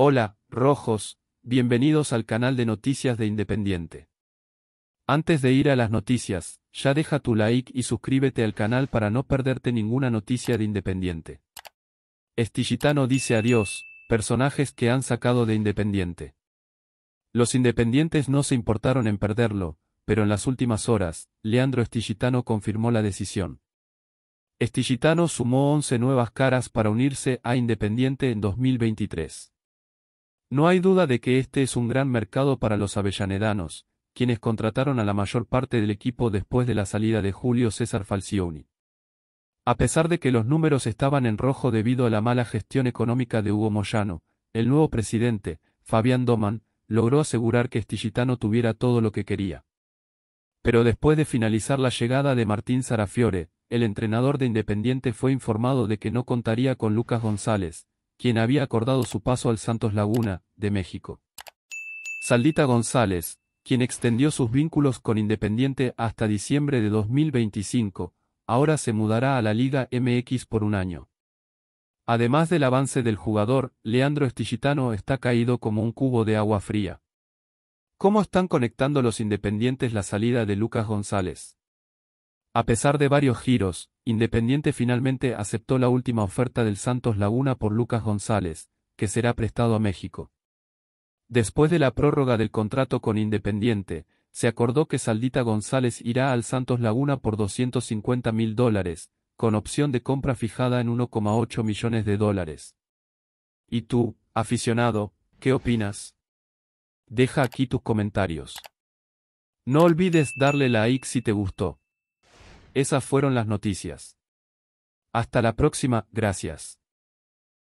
Hola, rojos, bienvenidos al canal de noticias de Independiente. Antes de ir a las noticias, ya deja tu like y suscríbete al canal para no perderte ninguna noticia de Independiente. Estigitano dice adiós, personajes que han sacado de Independiente. Los independientes no se importaron en perderlo, pero en las últimas horas, Leandro Estigitano confirmó la decisión. Estigitano sumó 11 nuevas caras para unirse a Independiente en 2023. No hay duda de que este es un gran mercado para los avellanedanos, quienes contrataron a la mayor parte del equipo después de la salida de Julio César Falcioni. A pesar de que los números estaban en rojo debido a la mala gestión económica de Hugo Moyano, el nuevo presidente, Fabián Doman, logró asegurar que Estigitano tuviera todo lo que quería. Pero después de finalizar la llegada de Martín Sarafiore, el entrenador de Independiente fue informado de que no contaría con Lucas González, quien había acordado su paso al Santos Laguna, de México. Saldita González, quien extendió sus vínculos con Independiente hasta diciembre de 2025, ahora se mudará a la Liga MX por un año. Además del avance del jugador, Leandro Estigitano está caído como un cubo de agua fría. ¿Cómo están conectando los independientes la salida de Lucas González? A pesar de varios giros, Independiente finalmente aceptó la última oferta del Santos Laguna por Lucas González, que será prestado a México. Después de la prórroga del contrato con Independiente, se acordó que Saldita González irá al Santos Laguna por 250 mil dólares, con opción de compra fijada en 1,8 millones de dólares. ¿Y tú, aficionado, qué opinas? Deja aquí tus comentarios. No olvides darle like si te gustó. Esas fueron las noticias. Hasta la próxima, gracias.